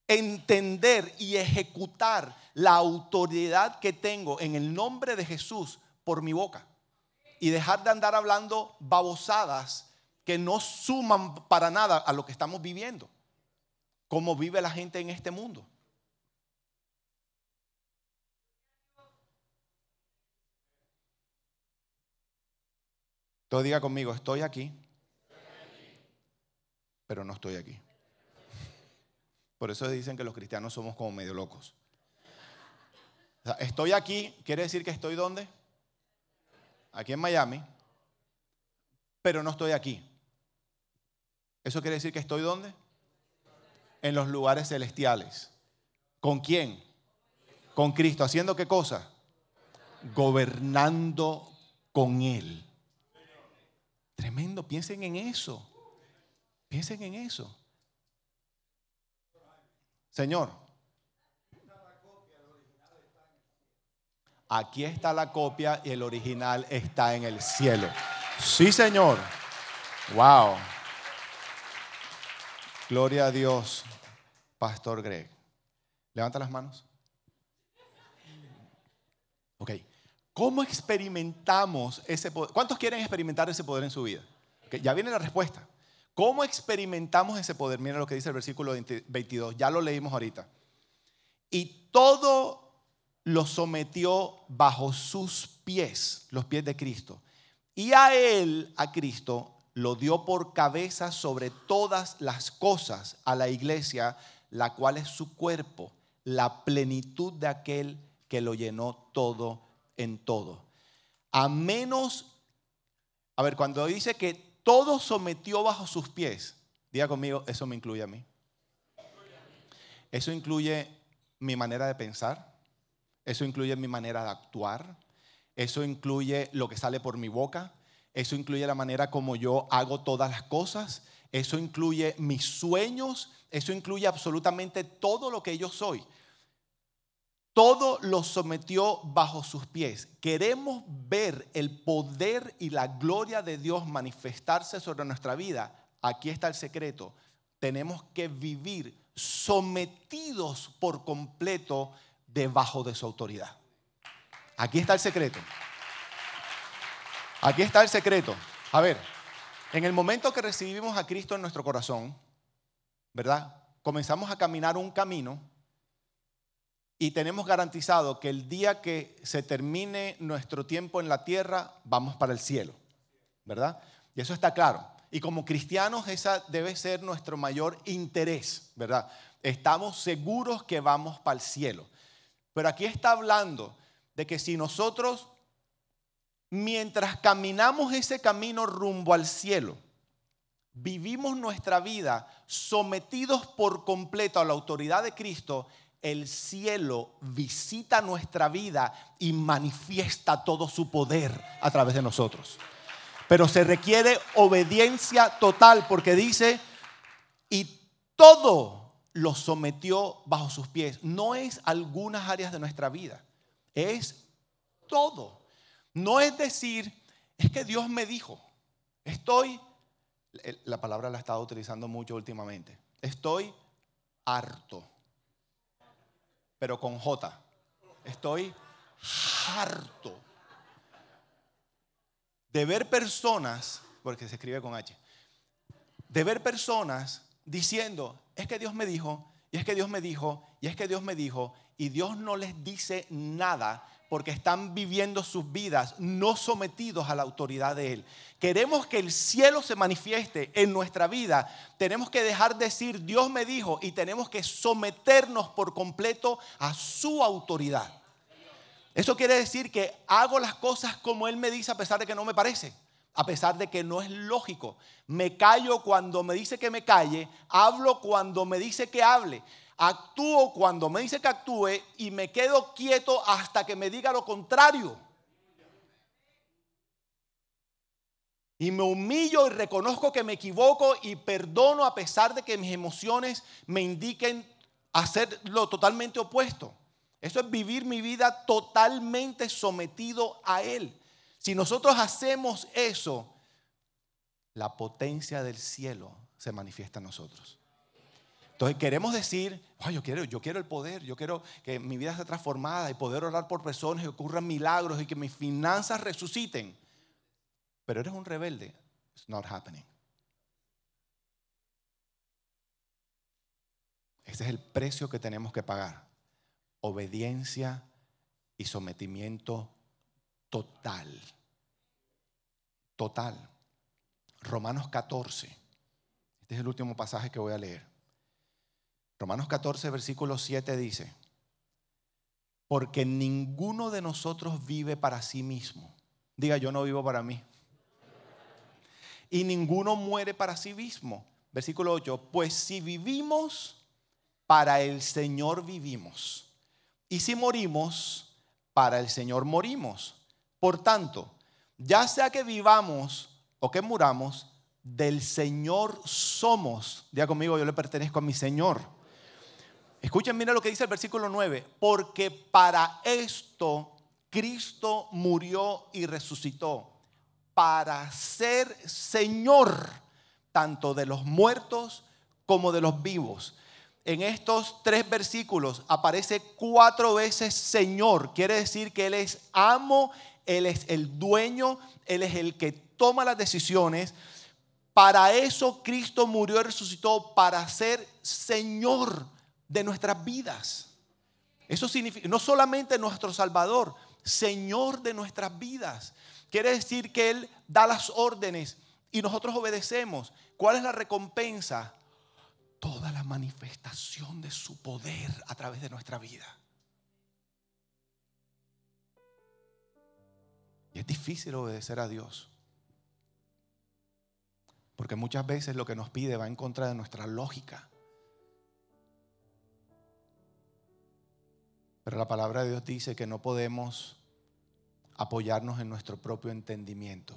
entender y ejecutar la autoridad que tengo en el nombre de Jesús por mi boca y dejar de andar hablando babosadas que no suman para nada a lo que estamos viviendo, cómo vive la gente en este mundo. Entonces diga conmigo, estoy aquí, pero no estoy aquí. Por eso dicen que los cristianos somos como medio locos. estoy aquí, quiere decir que estoy donde? aquí en Miami, pero no estoy aquí. ¿Eso quiere decir que estoy dónde? En los lugares celestiales. ¿Con quién? Con Cristo. ¿Haciendo qué cosa? Gobernando con Él. Tremendo, piensen en eso. Piensen en eso. Señor, Aquí está la copia y el original está en el cielo. Sí, Señor. Wow. Gloria a Dios, Pastor Greg. Levanta las manos. Ok. ¿Cómo experimentamos ese poder? ¿Cuántos quieren experimentar ese poder en su vida? Ya viene la respuesta. ¿Cómo experimentamos ese poder? Mira lo que dice el versículo 22. Ya lo leímos ahorita. Y todo lo sometió bajo sus pies, los pies de Cristo. Y a él, a Cristo, lo dio por cabeza sobre todas las cosas a la iglesia, la cual es su cuerpo, la plenitud de aquel que lo llenó todo en todo. A menos, a ver, cuando dice que todo sometió bajo sus pies, diga conmigo, eso me incluye a mí. Eso incluye mi manera de pensar, eso incluye mi manera de actuar, eso incluye lo que sale por mi boca, eso incluye la manera como yo hago todas las cosas, eso incluye mis sueños, eso incluye absolutamente todo lo que yo soy. Todo lo sometió bajo sus pies. Queremos ver el poder y la gloria de Dios manifestarse sobre nuestra vida. Aquí está el secreto. Tenemos que vivir sometidos por completo debajo de su autoridad. Aquí está el secreto. Aquí está el secreto. A ver, en el momento que recibimos a Cristo en nuestro corazón, ¿verdad? Comenzamos a caminar un camino y tenemos garantizado que el día que se termine nuestro tiempo en la tierra, vamos para el cielo, ¿verdad? Y eso está claro. Y como cristianos, esa debe ser nuestro mayor interés, ¿verdad? Estamos seguros que vamos para el cielo. Pero aquí está hablando de que si nosotros, mientras caminamos ese camino rumbo al cielo, vivimos nuestra vida sometidos por completo a la autoridad de Cristo, el cielo visita nuestra vida y manifiesta todo su poder a través de nosotros. Pero se requiere obediencia total porque dice, y todo lo sometió bajo sus pies. No es algunas áreas de nuestra vida, es todo. No es decir, es que Dios me dijo, estoy, eh, la palabra la he estado utilizando mucho últimamente, estoy harto, pero con J, estoy harto de ver personas, porque se escribe con H, de ver personas diciendo, es que Dios me dijo, y es que Dios me dijo, y es que Dios me dijo, y Dios no les dice nada porque están viviendo sus vidas no sometidos a la autoridad de Él. Queremos que el cielo se manifieste en nuestra vida. Tenemos que dejar de decir, Dios me dijo, y tenemos que someternos por completo a su autoridad. Eso quiere decir que hago las cosas como Él me dice a pesar de que no me parece a pesar de que no es lógico. Me callo cuando me dice que me calle, hablo cuando me dice que hable, actúo cuando me dice que actúe y me quedo quieto hasta que me diga lo contrario. Y me humillo y reconozco que me equivoco y perdono a pesar de que mis emociones me indiquen hacer lo totalmente opuesto. Eso es vivir mi vida totalmente sometido a Él. Si nosotros hacemos eso, la potencia del cielo se manifiesta en nosotros. Entonces queremos decir, yo, quiero, yo quiero el poder, yo quiero que mi vida sea transformada y poder orar por personas y ocurran milagros y que mis finanzas resuciten. Pero eres un rebelde. It's not happening. Ese es el precio que tenemos que pagar. Obediencia y sometimiento total. Total. Romanos 14. Este es el último pasaje que voy a leer. Romanos 14, versículo 7 dice, porque ninguno de nosotros vive para sí mismo. Diga, yo no vivo para mí. Y ninguno muere para sí mismo. Versículo 8, pues si vivimos, para el Señor vivimos. Y si morimos, para el Señor morimos. Por tanto, ya sea que vivamos o que muramos, del Señor somos. Diga conmigo, yo le pertenezco a mi Señor. Escuchen, mira lo que dice el versículo 9. Porque para esto Cristo murió y resucitó. Para ser Señor tanto de los muertos como de los vivos. En estos tres versículos aparece cuatro veces Señor. Quiere decir que Él es amo él es el dueño, Él es el que toma las decisiones. Para eso Cristo murió y resucitó, para ser Señor de nuestras vidas. Eso significa, no solamente nuestro Salvador, Señor de nuestras vidas. Quiere decir que Él da las órdenes y nosotros obedecemos. ¿Cuál es la recompensa? Toda la manifestación de su poder a través de nuestra vida. Y es difícil obedecer a Dios. Porque muchas veces lo que nos pide va en contra de nuestra lógica. Pero la palabra de Dios dice que no podemos apoyarnos en nuestro propio entendimiento,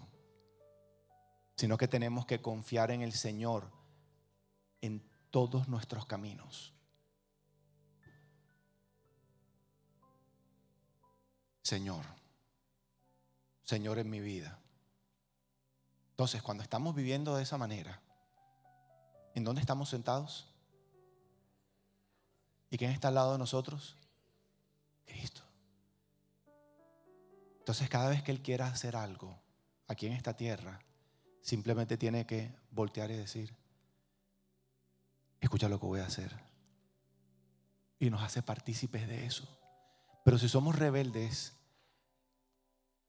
sino que tenemos que confiar en el Señor en todos nuestros caminos. Señor. Señor en mi vida. Entonces, cuando estamos viviendo de esa manera, ¿en dónde estamos sentados? ¿Y quién está al lado de nosotros? Cristo. Entonces, cada vez que Él quiera hacer algo aquí en esta tierra, simplemente tiene que voltear y decir, escucha lo que voy a hacer. Y nos hace partícipes de eso. Pero si somos rebeldes,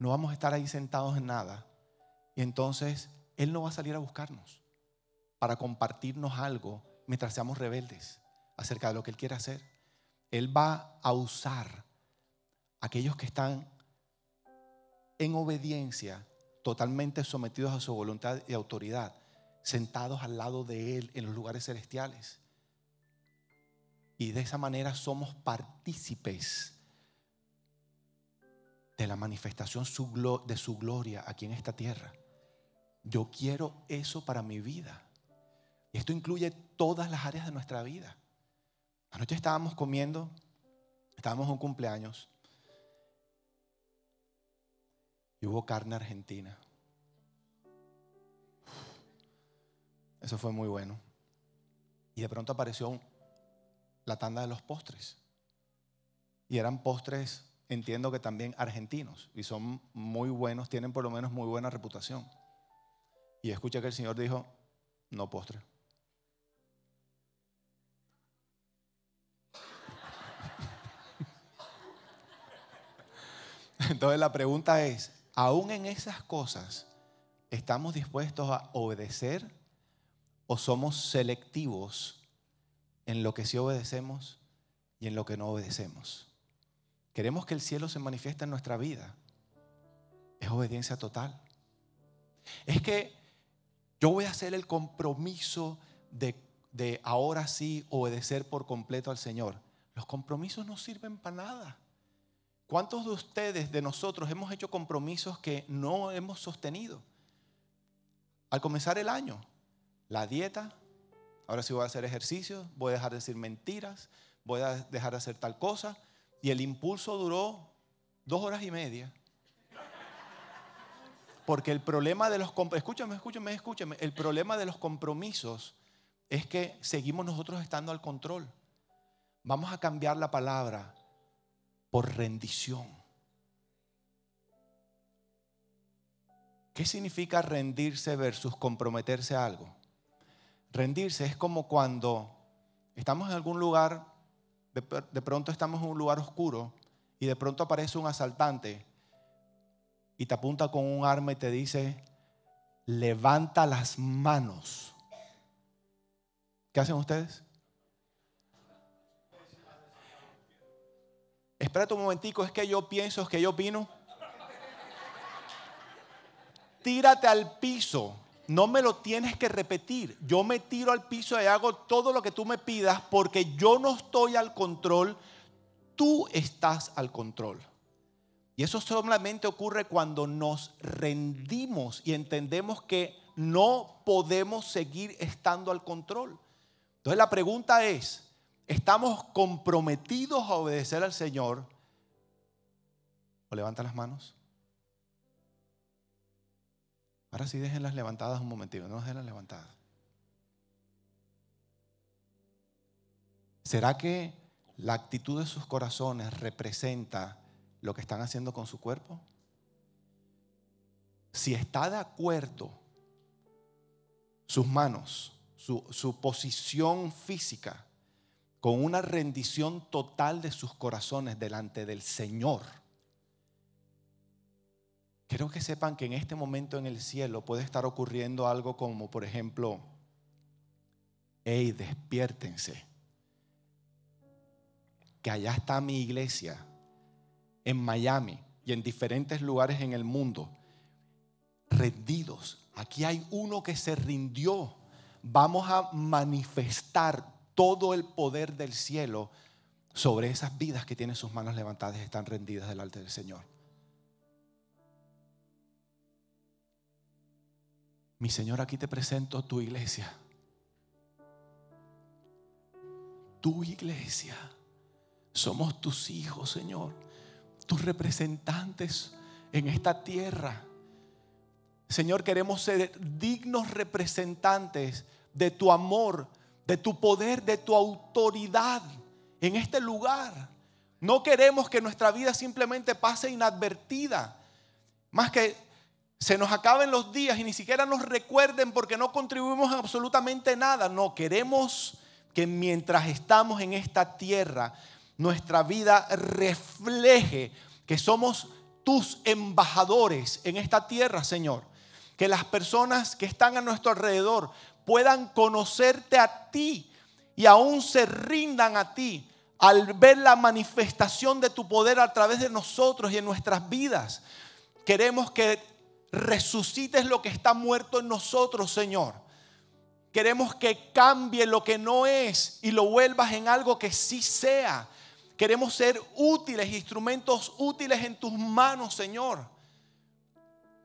no vamos a estar ahí sentados en nada. Y entonces Él no va a salir a buscarnos para compartirnos algo mientras seamos rebeldes acerca de lo que Él quiere hacer. Él va a usar a aquellos que están en obediencia, totalmente sometidos a su voluntad y autoridad, sentados al lado de Él en los lugares celestiales. Y de esa manera somos partícipes de la manifestación de su gloria aquí en esta tierra. Yo quiero eso para mi vida. Y Esto incluye todas las áreas de nuestra vida. Anoche estábamos comiendo, estábamos en un cumpleaños y hubo carne argentina. Eso fue muy bueno. Y de pronto apareció la tanda de los postres. Y eran postres entiendo que también argentinos, y son muy buenos, tienen por lo menos muy buena reputación. Y escucha que el Señor dijo, no postre. Entonces la pregunta es, ¿aún en esas cosas estamos dispuestos a obedecer o somos selectivos en lo que sí obedecemos y en lo que no obedecemos? queremos que el cielo se manifieste en nuestra vida, es obediencia total. Es que yo voy a hacer el compromiso de, ahora sí obedecer por completo al Señor. Los compromisos no sirven para nada. ¿Cuántos de ustedes, de nosotros, hemos hecho compromisos que no hemos sostenido? Al comenzar el año, la dieta, ahora sí voy a hacer ejercicio, voy a dejar de decir mentiras, voy a dejar de hacer tal cosa, y el impulso duró dos horas y media. Porque el problema de los escúchame, escúchame, escúchame, el problema de los compromisos es que seguimos nosotros estando al control. Vamos a cambiar la palabra por rendición. ¿Qué significa rendirse versus comprometerse a algo? Rendirse es como cuando estamos en algún lugar de, pronto estamos en un lugar oscuro y de pronto aparece un asaltante y te apunta con un arma y te dice, levanta las manos. ¿Qué hacen ustedes? Espérate un momentico, es que yo pienso, es que yo opino. Tírate al piso. No me lo tienes que repetir. Yo me tiro al piso y hago todo lo que tú me pidas porque yo no estoy al control, tú estás al control. Y eso solamente ocurre cuando nos rendimos y entendemos que no podemos seguir estando al control. Entonces la pregunta es, ¿estamos comprometidos a obedecer al Señor? ¿O levanta las manos? Ahora sí, las levantadas un momentito, no las levantadas. ¿Será que la actitud de sus corazones representa lo que están haciendo con su cuerpo? Si está de acuerdo sus manos, su, su posición física, con una rendición total de sus corazones delante del Señor, Quiero que sepan que en este momento en el cielo puede estar ocurriendo algo como, por ejemplo, hey, despiértense, que allá está mi iglesia en Miami y en diferentes lugares en el mundo, rendidos. Aquí hay uno que se rindió. Vamos a manifestar todo el poder del cielo sobre esas vidas que tienen sus manos levantadas y están rendidas delante del Señor. mi Señor, aquí te presento tu iglesia. Tu iglesia. Somos tus hijos, Señor. Tus representantes en esta tierra. Señor, queremos ser dignos representantes de tu amor, de tu poder, de tu autoridad en este lugar. No queremos que nuestra vida simplemente pase inadvertida. Más que se nos acaben los días y ni siquiera nos recuerden porque no contribuimos en absolutamente nada. No, queremos que mientras estamos en esta tierra, nuestra vida refleje que somos tus embajadores en esta tierra, Señor. Que las personas que están a nuestro alrededor puedan conocerte a ti y aún se rindan a ti al ver la manifestación de tu poder a través de nosotros y en nuestras vidas. Queremos que resucites lo que está muerto en nosotros, Señor. Queremos que cambie lo que no es y lo vuelvas en algo que sí sea. Queremos ser útiles, instrumentos útiles en tus manos, Señor.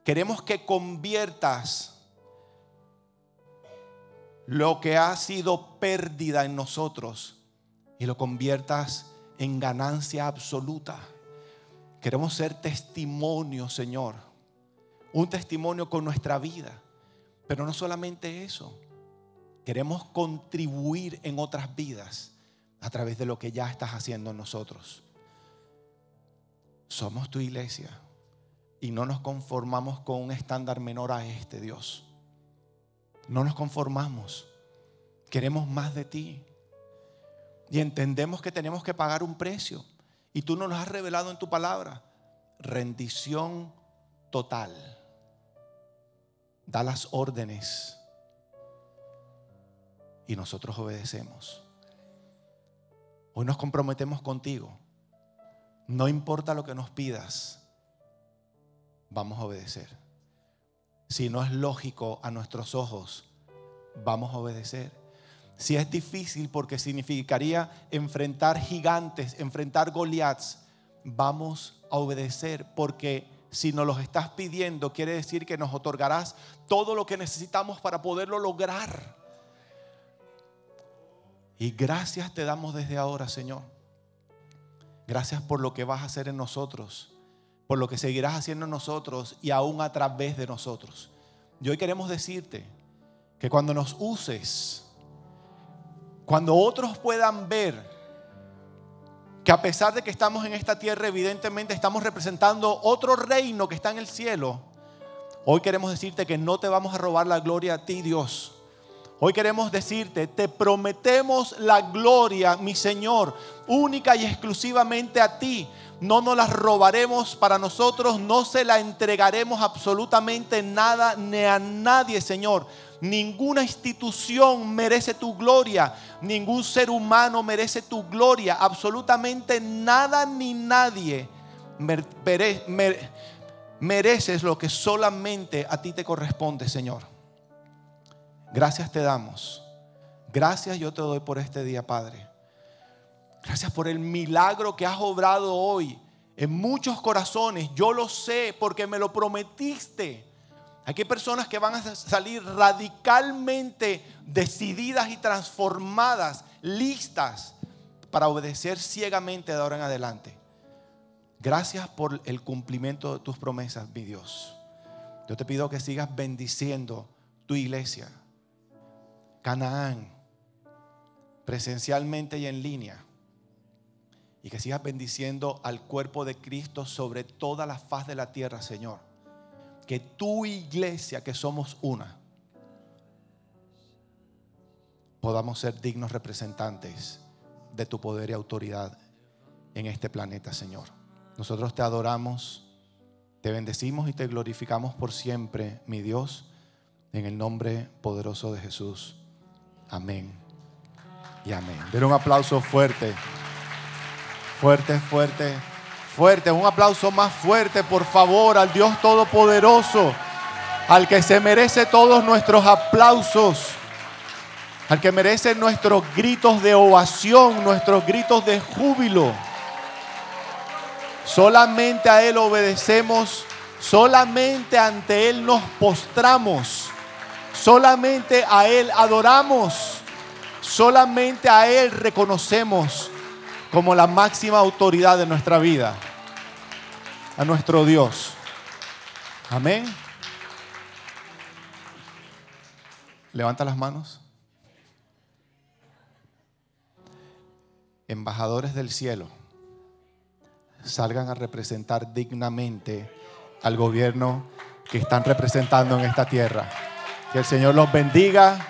Queremos que conviertas lo que ha sido pérdida en nosotros y lo conviertas en ganancia absoluta. Queremos ser testimonio, Señor un testimonio con nuestra vida. Pero no solamente eso, queremos contribuir en otras vidas a través de lo que ya estás haciendo en nosotros. Somos tu iglesia y no nos conformamos con un estándar menor a este, Dios. No nos conformamos. Queremos más de ti. Y entendemos que tenemos que pagar un precio. Y tú nos lo has revelado en tu palabra rendición total da las órdenes y nosotros obedecemos. Hoy nos comprometemos contigo. No importa lo que nos pidas, vamos a obedecer. Si no es lógico a nuestros ojos, vamos a obedecer. Si es difícil porque significaría enfrentar gigantes, enfrentar Goliaths, vamos a obedecer porque si nos los estás pidiendo, quiere decir que nos otorgarás todo lo que necesitamos para poderlo lograr. Y gracias te damos desde ahora, Señor. Gracias por lo que vas a hacer en nosotros, por lo que seguirás haciendo en nosotros y aún a través de nosotros. Y hoy queremos decirte que cuando nos uses, cuando otros puedan ver a pesar de que estamos en esta tierra, evidentemente estamos representando otro reino que está en el cielo. Hoy queremos decirte que no te vamos a robar la gloria a ti, Dios. Hoy queremos decirte, te prometemos la gloria, mi Señor, única y exclusivamente a ti. No nos la robaremos para nosotros, no se la entregaremos absolutamente nada ni a nadie, Señor. Ninguna institución merece tu gloria. Ningún ser humano merece tu gloria. Absolutamente nada ni nadie mereces lo que solamente a ti te corresponde, Señor. Gracias te damos. Gracias yo te doy por este día, Padre. Gracias por el milagro que has obrado hoy en muchos corazones. Yo lo sé porque me lo prometiste. Aquí hay personas que van a salir radicalmente decididas y transformadas, listas para obedecer ciegamente de ahora en adelante. Gracias por el cumplimiento de tus promesas, mi Dios. Yo te pido que sigas bendiciendo tu iglesia, Canaán, presencialmente y en línea. Y que sigas bendiciendo al cuerpo de Cristo sobre toda la faz de la tierra, Señor que tu iglesia, que somos una, podamos ser dignos representantes de tu poder y autoridad en este planeta, Señor. Nosotros te adoramos, te bendecimos y te glorificamos por siempre, mi Dios, en el nombre poderoso de Jesús. Amén. Y amén. Den un aplauso fuerte. Fuerte, fuerte fuerte, un aplauso más fuerte, por favor, al Dios Todopoderoso, al que se merece todos nuestros aplausos, al que merece nuestros gritos de ovación, nuestros gritos de júbilo. Solamente a Él obedecemos, solamente ante Él nos postramos, solamente a Él adoramos, solamente a Él reconocemos como la máxima autoridad de nuestra vida a nuestro Dios. Amén. Levanta las manos. Embajadores del cielo, salgan a representar dignamente al gobierno que están representando en esta tierra. Que el Señor los bendiga,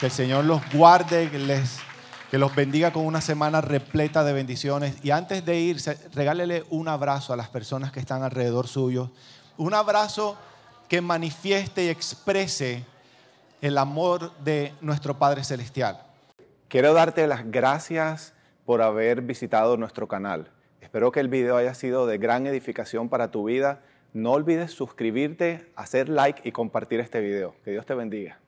que el Señor los guarde, que les que los bendiga con una semana repleta de bendiciones. Y antes de irse, regálele un abrazo a las personas que están alrededor suyo. Un abrazo que manifieste y exprese el amor de nuestro Padre Celestial. Quiero darte las gracias por haber visitado nuestro canal. Espero que el video haya sido de gran edificación para tu vida. No olvides suscribirte, hacer like y compartir este video. Que Dios te bendiga.